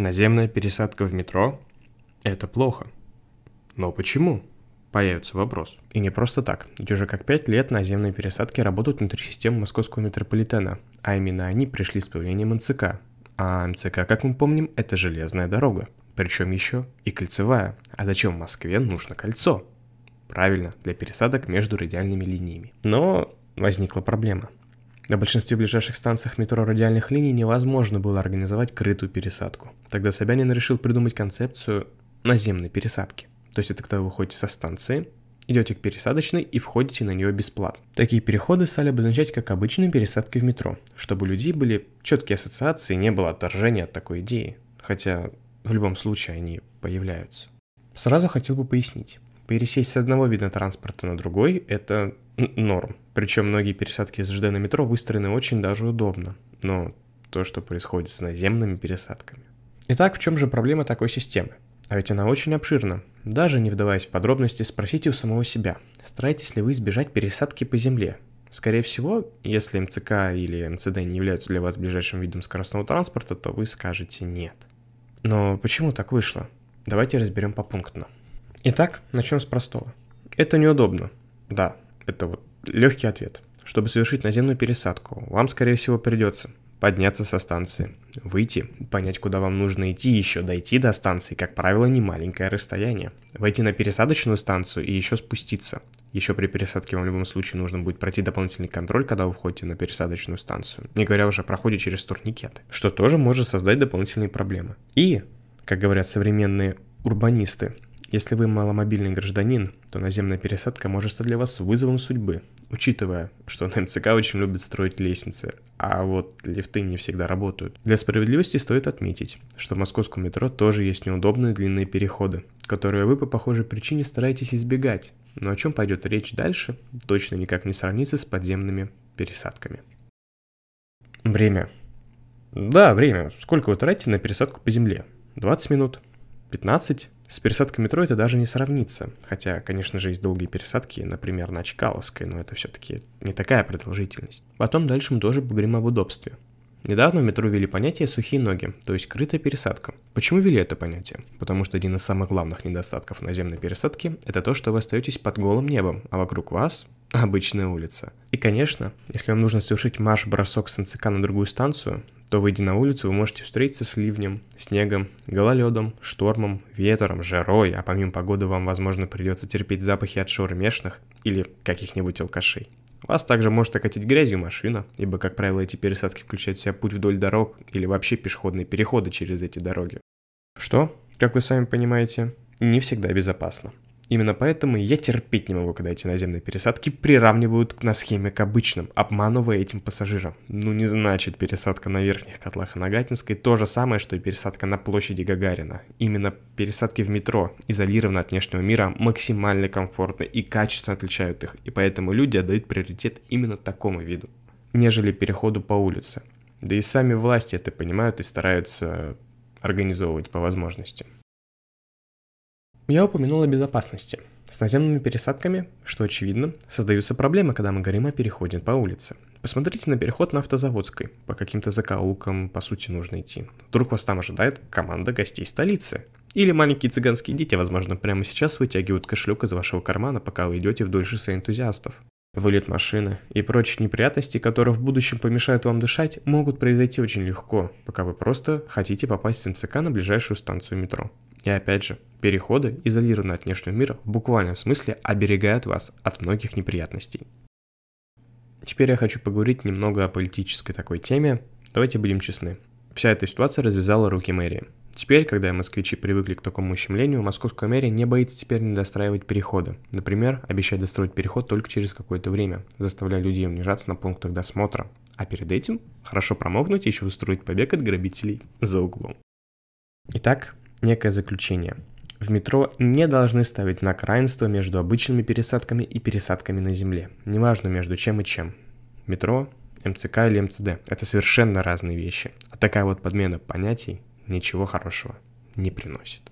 Наземная пересадка в метро – это плохо. Но почему? Появится вопрос. И не просто так, ведь уже как пять лет наземные пересадки работают внутри системы московского метрополитена, а именно они пришли с появлением МЦК. А МЦК, как мы помним, это железная дорога, причем еще и кольцевая. А зачем в Москве нужно кольцо? Правильно, для пересадок между радиальными линиями. Но возникла проблема – на большинстве ближайших станциях метро радиальных линий невозможно было организовать крытую пересадку. Тогда Собянин решил придумать концепцию наземной пересадки. То есть это когда вы выходите со станции, идете к пересадочной и входите на нее бесплатно. Такие переходы стали обозначать как обычные пересадки в метро, чтобы у людей были четкие ассоциации и не было отторжения от такой идеи, хотя в любом случае они появляются. Сразу хотел бы пояснить. Пересесть с одного вида транспорта на другой – это норм. Причем многие пересадки с ЖД на метро выстроены очень даже удобно, но то, что происходит с наземными пересадками. Итак, в чем же проблема такой системы? А ведь она очень обширна. Даже не вдаваясь в подробности, спросите у самого себя, стараетесь ли вы избежать пересадки по земле? Скорее всего, если МЦК или МЦД не являются для вас ближайшим видом скоростного транспорта, то вы скажете «нет». Но почему так вышло? Давайте разберем попунктно. Итак, начнем с простого. Это неудобно. Да, это вот Легкий ответ. Чтобы совершить наземную пересадку, вам, скорее всего, придется подняться со станции, выйти, понять, куда вам нужно идти, еще дойти до станции, как правило, не маленькое расстояние, войти на пересадочную станцию и еще спуститься. Еще при пересадке вам в любом случае нужно будет пройти дополнительный контроль, когда вы входите на пересадочную станцию, не говоря уже о проходе через турникет, что тоже может создать дополнительные проблемы. И, как говорят современные урбанисты, если вы маломобильный гражданин, то наземная пересадка может стать для вас вызовом судьбы, учитывая, что на МЦК очень любят строить лестницы, а вот лифты не всегда работают. Для справедливости стоит отметить, что в московском метро тоже есть неудобные длинные переходы, которые вы по похожей причине стараетесь избегать, но о чем пойдет речь дальше, точно никак не сравнится с подземными пересадками. Время. Да, время. Сколько вы тратите на пересадку по земле? 20 минут? 15? С пересадкой метро это даже не сравнится. Хотя, конечно же, есть долгие пересадки, например, на Чкаловской, но это все-таки не такая продолжительность. Потом дальше мы тоже поговорим об удобстве. Недавно в метро ввели понятие «сухие ноги», то есть крытая пересадка. Почему ввели это понятие? Потому что один из самых главных недостатков наземной пересадки – это то, что вы остаетесь под голым небом, а вокруг вас – обычная улица. И, конечно, если вам нужно совершить марш-бросок с МЦК на другую станцию, то, выйдя на улицу, вы можете встретиться с ливнем, снегом, гололедом, штормом, ветром, жарой, а помимо погоды вам, возможно, придется терпеть запахи от шаурмешных или каких-нибудь алкашей. Вас также может окатить грязью машина, ибо, как правило, эти пересадки включают в себя путь вдоль дорог или вообще пешеходные переходы через эти дороги. Что, как вы сами понимаете, не всегда безопасно. Именно поэтому я терпеть не могу, когда эти наземные пересадки приравнивают на схеме к обычным, обманывая этим пассажира. Ну не значит пересадка на верхних котлах Нагатинской то же самое, что и пересадка на площади Гагарина. Именно пересадки в метро, изолированы от внешнего мира, максимально комфортны и качественно отличают их, и поэтому люди отдают приоритет именно такому виду, нежели переходу по улице. Да и сами власти это понимают и стараются организовывать по возможности. Я упомянул о безопасности. С наземными пересадками, что очевидно, создаются проблемы, когда мы говорим о переходе по улице. Посмотрите на переход на Автозаводской. По каким-то закоулкам, по сути, нужно идти. Вдруг вас там ожидает команда гостей столицы. Или маленькие цыганские дети, возможно, прямо сейчас вытягивают кошелек из вашего кармана, пока вы идете вдоль шоссе энтузиастов. Вылет машины и прочие неприятности, которые в будущем помешают вам дышать, могут произойти очень легко, пока вы просто хотите попасть с МЦК на ближайшую станцию метро. И опять же, переходы, изолированные от внешнего мира, в буквальном смысле оберегают вас от многих неприятностей. Теперь я хочу поговорить немного о политической такой теме. Давайте будем честны. Вся эта ситуация развязала руки мэрии. Теперь, когда москвичи привыкли к такому ущемлению, московская мэрия не боится теперь недостраивать переходы. Например, обещать достроить переход только через какое-то время, заставляя людей унижаться на пунктах досмотра. А перед этим хорошо промокнуть и еще устроить побег от грабителей за углом. Итак, некое заключение. В метро не должны ставить знак равенства между обычными пересадками и пересадками на земле. Неважно между чем и чем. Метро, МЦК или МЦД – это совершенно разные вещи. А такая вот подмена понятий ничего хорошего не приносит.